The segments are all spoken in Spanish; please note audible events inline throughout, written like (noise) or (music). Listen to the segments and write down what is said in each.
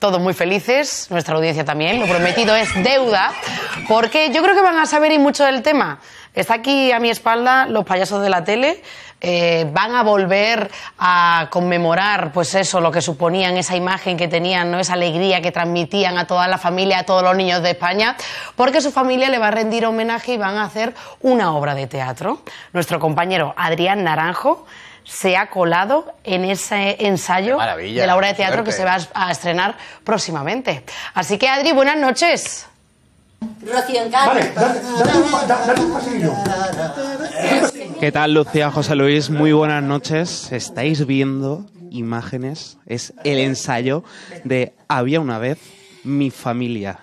todos muy felices, nuestra audiencia también, lo prometido es deuda, porque yo creo que van a saber y mucho del tema. Está aquí a mi espalda los payasos de la tele. Eh, van a volver a conmemorar, pues eso, lo que suponían, esa imagen que tenían, ¿no? esa alegría que transmitían a toda la familia, a todos los niños de España, porque su familia le va a rendir homenaje y van a hacer una obra de teatro. Nuestro compañero Adrián Naranjo se ha colado en ese ensayo de la obra de teatro que se va a estrenar próximamente. Así que Adri, buenas noches. Rocío Vale, un, ¿Qué tal, Lucía, José Luis? Muy buenas noches. Estáis viendo imágenes. Es el ensayo de Había una vez mi familia.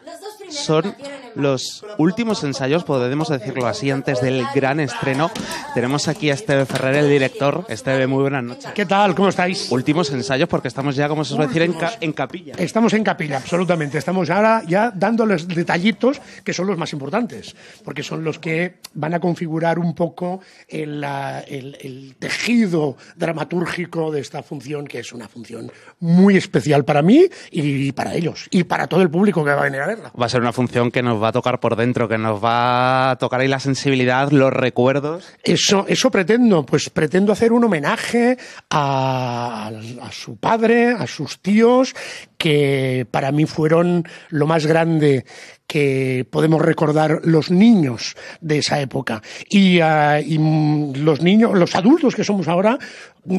Son los últimos ensayos, podemos decirlo así, antes del gran estreno. Tenemos aquí a Esteve Ferrer, el director. Esteve, muy buenas noches. ¿Qué tal? ¿Cómo estáis? Últimos ensayos, porque estamos ya, como se suele decir, en, capilla. Estamos en capilla, absolutamente. Estamos ahora ya dándoles detallitos que son los más importantes, porque son los que van a configurar un poco el, el, el tejido dramatúrgico de esta función, que es una función muy especial para mí y para ellos, y para todo el público que va a venir a verla. Va a ser una función que nos va a tocar por dentro, que nos va a tocar ahí la sensibilidad, los recuerdos. Eso, eso pretendo, pues pretendo hacer un homenaje a su padre, a sus tíos que para mí fueron lo más grande que podemos recordar los niños de esa época. Y, ah, y, los niños, los adultos que somos ahora,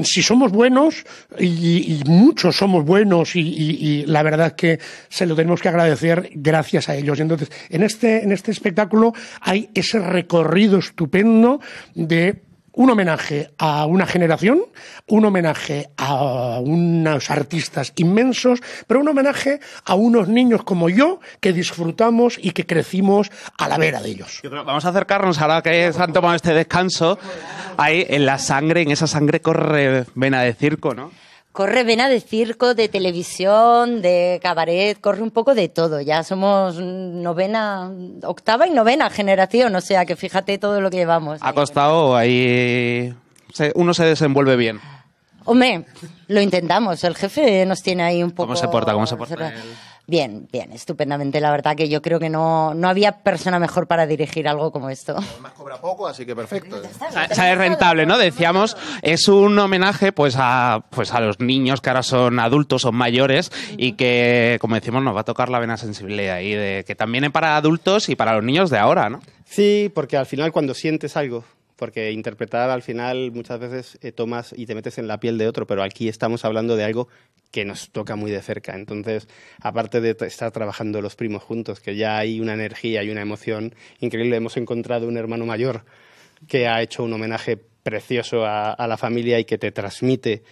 si somos buenos, y, muchos somos buenos, y, la verdad que se lo tenemos que agradecer gracias a ellos. Entonces, en este, en este espectáculo hay ese recorrido estupendo de un homenaje a una generación, un homenaje a unos artistas inmensos, pero un homenaje a unos niños como yo que disfrutamos y que crecimos a la vera de ellos. vamos a acercarnos ahora que se han tomado este descanso. Ahí en la sangre, en esa sangre corre vena de circo, ¿no? corre vena de circo, de televisión, de cabaret, corre un poco de todo. Ya somos novena, octava y novena generación, o sea que fíjate todo lo que llevamos. Ha costado, ahí uno se desenvuelve bien. Hombre, lo intentamos, el jefe nos tiene ahí un poco... ¿Cómo se porta? ¿Cómo se porta? Bien, bien, estupendamente. La verdad que yo creo que no, había persona mejor para dirigir algo como esto. Además cobra poco, así que perfecto. O es rentable, ¿no? Decíamos, es un homenaje pues a, pues a los niños que ahora son adultos, son mayores y que, como decimos, nos va a tocar la vena sensible ahí, de que también es para adultos y para los niños de ahora, ¿no? Sí, porque al final cuando sientes algo, porque interpretar al final muchas veces eh, tomas y te metes en la piel de otro, pero aquí estamos hablando de algo que nos toca muy de cerca. Entonces, aparte de estar trabajando los primos juntos, que ya hay una energía y una emoción increíble, hemos encontrado un hermano mayor que ha hecho un homenaje precioso a, la familia y que te transmite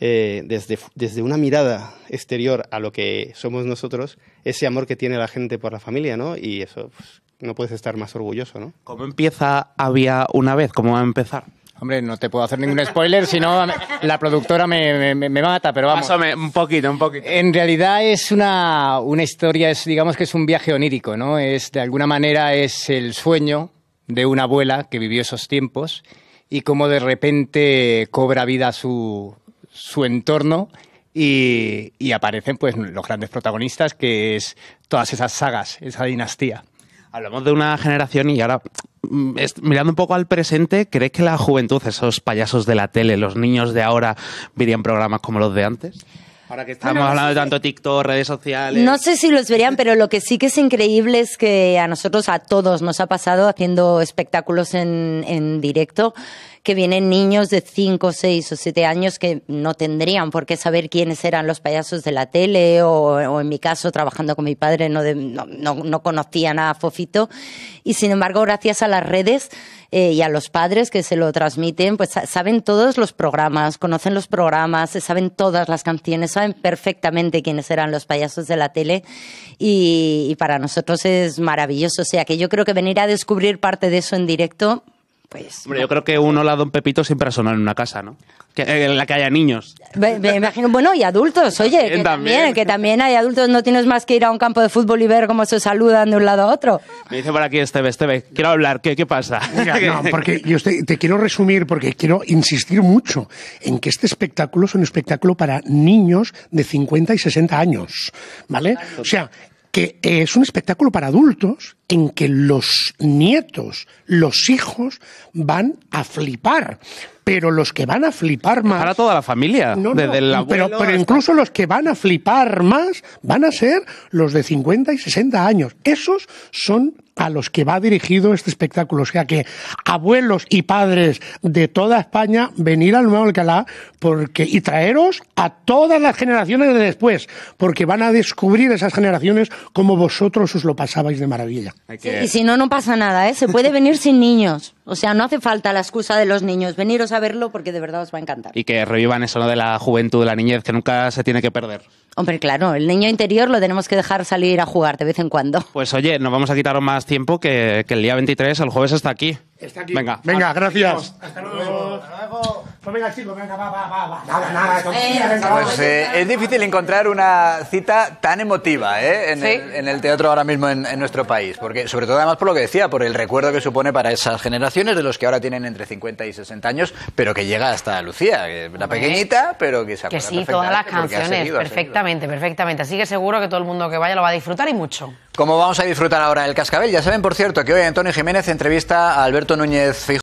eh, desde, una mirada exterior a lo que somos nosotros, ese amor que tiene la gente por la familia, ¿no? Y eso, pues, no puedes estar más orgulloso, ¿no? ¿Cómo empieza Había una vez? ¿Cómo va a empezar? Hombre, no te puedo hacer ningún spoiler, si no la productora me, mata, pero vamos. Pásame un poquito, un poquito. En realidad es una, historia, digamos que es un viaje onírico, ¿no? Es, de alguna manera es el sueño de una abuela que vivió esos tiempos y cómo de repente cobra vida su, su entorno y, y aparecen pues los grandes protagonistas que es todas esas sagas, esa dinastía. Hablamos de una generación y ahora, mm, mirando un poco al presente, ¿crees que la juventud, esos payasos de la tele, los niños de ahora, verían programas como los de antes? Ahora que estamos hablando de tanto TikTok, redes sociales. No sé si los verían, pero lo que sí que es increíble es que a nosotros, a todos, nos ha pasado haciendo espectáculos en, en directo que vienen niños de 5, 6 o 7 años que no tendrían por qué saber quiénes eran los payasos de la tele o, en mi caso trabajando con mi padre no, no, no, conocían a Fofito y sin embargo gracias a las redes eh, y a los padres que se lo transmiten, pues saben todos los programas, conocen los programas, saben todas las canciones, saben perfectamente quiénes eran los payasos de la tele y, y, para nosotros es maravilloso. O sea que yo creo que venir a descubrir parte de eso en directo pues... Hombre, yo creo que un hola Don Pepito siempre ha en una casa, ¿no? Que, eh, en la que haya niños. Me, imagino, bueno, y adultos, oye, también, que, también. que también hay adultos, no tienes más que ir a un campo de fútbol y ver cómo se saludan de un lado a otro. Me dice por aquí Esteve, Esteve, quiero hablar, ¿qué, qué pasa? no, (laughs) porque yo te, te quiero resumir, porque quiero insistir mucho en que este espectáculo es un espectáculo para niños de 50 y 60 años, ¿vale? O sea, que eh, es un espectáculo para adultos en que los nietos, los hijos van a flipar pero los que van a flipar más. Para toda la familia, no, desde pero, pero incluso los que van a flipar más van a ser los de 50 y 60 años. Esos son a los que va dirigido este espectáculo. O sea que abuelos y padres de toda España, venir al Nuevo Alcalá porque, y traeros a todas las generaciones de después, porque van a descubrir esas generaciones como vosotros os lo pasabais de maravilla. y si no, no pasa nada, ¿eh? Se puede venir sin niños. O sea, no hace falta la excusa de los niños. Veniros a verlo porque de verdad os va a encantar. Y que revivan eso de la juventud, de la niñez, que nunca se tiene que perder. Hombre, claro, el niño interior lo tenemos que dejar salir a jugar de vez en cuando. Pues oye, nos vamos a quitar más tiempo que, que el día 23, el jueves está aquí. Está aquí. Venga, Venga gracias. Hasta luego. Hasta luego. Pues venga, venga, va, va, va, Nada, nada, Pues eh, es difícil encontrar una cita tan emotiva eh, en, el, teatro ahora mismo en, nuestro país. Porque, sobre todo, además, por lo que decía, por el recuerdo que supone para esas generaciones de los que ahora tienen entre 50 y 60 años, pero que llega hasta Lucía, la pequeñita, pero que se perfectamente. Que sí, todas las canciones, perfectamente, perfectamente. Así que seguro que todo el mundo que vaya lo va a disfrutar y mucho. Como vamos a disfrutar ahora el cascabel, ya saben, por cierto, que hoy Antonio Jiménez entrevista a Alberto Núñez Fijo.